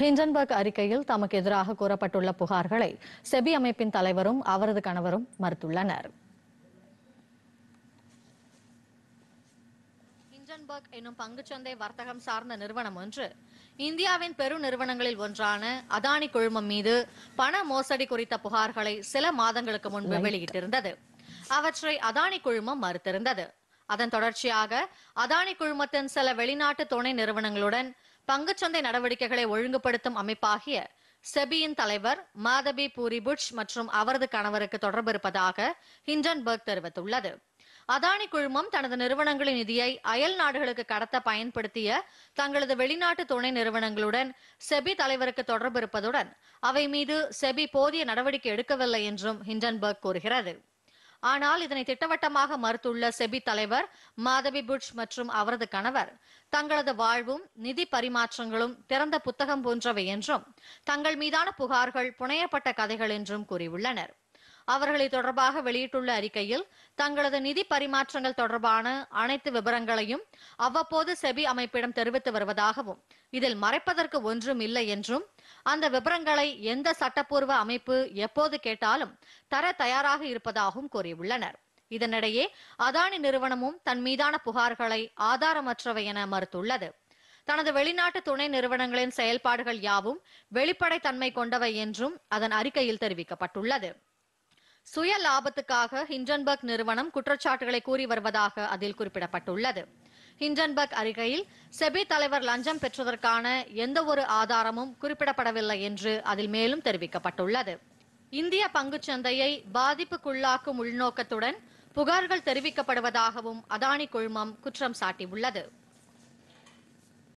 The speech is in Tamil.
ஹிண்டன்பர்க் அறிக்கையில் தமக்கு எதிராக கூறப்பட்டுள்ள புகார்களை செபி அமைப்பின் தலைவரும் அவரது கணவரும் மறுத்துள்ளனர் ஹிண்டன்பர்க் எனும் பங்குச்சந்தை வர்த்தகம் சார்ந்த நிறுவனம் ஒன்று இந்தியாவின் பெரு நிறுவனங்களில் ஒன்றான அதானி குழுமம் மீது பண மோசடி குறித்த புகார்களை சில மாதங்களுக்கு முன்பு வெளியிட்டிருந்தது அவற்றை அதானி குழுமம் மறுத்திருந்தது அதன் தொடர்ச்சியாக அதானி குழுமத்தின் சில வெளிநாட்டு துணை நிறுவனங்களுடன் பங்குச்சந்தை நடவடிக்கைகளை ஒழுங்குபடுத்தும் அமைப்பாகிய செபியின் தலைவர் மாதபி பூரி புட்ச் மற்றும் அவரது கணவருக்கு தொடர்பு இருப்பதாக ஹிண்டன்பர்க் தெரிவித்துள்ளது அதானி குழுமம் தனது நிறுவனங்களின் நிதியை அயல் நாடுகளுக்கு கடத்த பயன்படுத்திய தங்களது வெளிநாட்டு துணை நிறுவனங்களுடன் செபி தலைவருக்கு தொடர்பு இருப்பதுடன் அவை மீது செபி போதிய நடவடிக்கை எடுக்கவில்லை என்றும் ஹிண்டன்பர்க் கூறுகிறது ஆனால் இதனை திட்டவட்டமாக மறுத்துள்ள செபி தலைவர் மாதவி புட்ச் மற்றும் அவரது கணவர் தங்களது வாழ்வும் நிதி பரிமாற்றங்களும் திறந்த புத்தகம் போன்றவை என்றும் தங்கள் மீதான புகார்கள் புனையப்பட்ட கதைகள் என்றும் கூறியுள்ளனர் அவர்களை தொடர்பாக வெளியிட்டுள்ள அறிக்கையில் தங்களது நிதி பரிமாற்றங்கள் தொடர்பான அனைத்து விவரங்களையும் அவ்வப்போது செபி அமைப்பிடம் தெரிவித்து வருவதாகவும் இதில் மறைப்பதற்கு ஒன்றும் இல்லை என்றும் அந்த விவரங்களை எந்த சட்டப்பூர்வ அமைப்பு எப்போது கேட்டாலும் தர தயாராக இருப்பதாகவும் கூறியுள்ளனர் இதனிடையே அதானி நிறுவனமும் தன் மீதான புகார்களை ஆதாரமற்றவை என மறுத்துள்ளது தனது வெளிநாட்டு துணை நிறுவனங்களின் செயல்பாடுகள் யாவும் வெளிப்படைத்தன்மை கொண்டவை என்றும் அதன் அறிக்கையில் தெரிவிக்கப்பட்டுள்ளது சுய லாபத்துக்காக ஹிண்டன்பர்க் நிறுவனம் குற்றச்சாட்டுகளை கூறி வருவதாக அதில் குறிப்பிடப்பட்டுள்ளது ஹிண்டன்பர்க் அறிக்கையில் செபி தலைவர் லஞ்சம் பெற்றதற்கான எந்தவொரு ஆதாரமும் குறிப்பிடப்படவில்லை என்று அதில் மேலும் தெரிவிக்கப்பட்டுள்ளது இந்திய சந்தையை பாதிப்புக்குள்ளாக்கும் உள்நோக்கத்துடன் புகார்கள் தெரிவிக்கப்படுவதாகவும் அதானி குழுமம் குற்றம் சாட்டியுள்ளது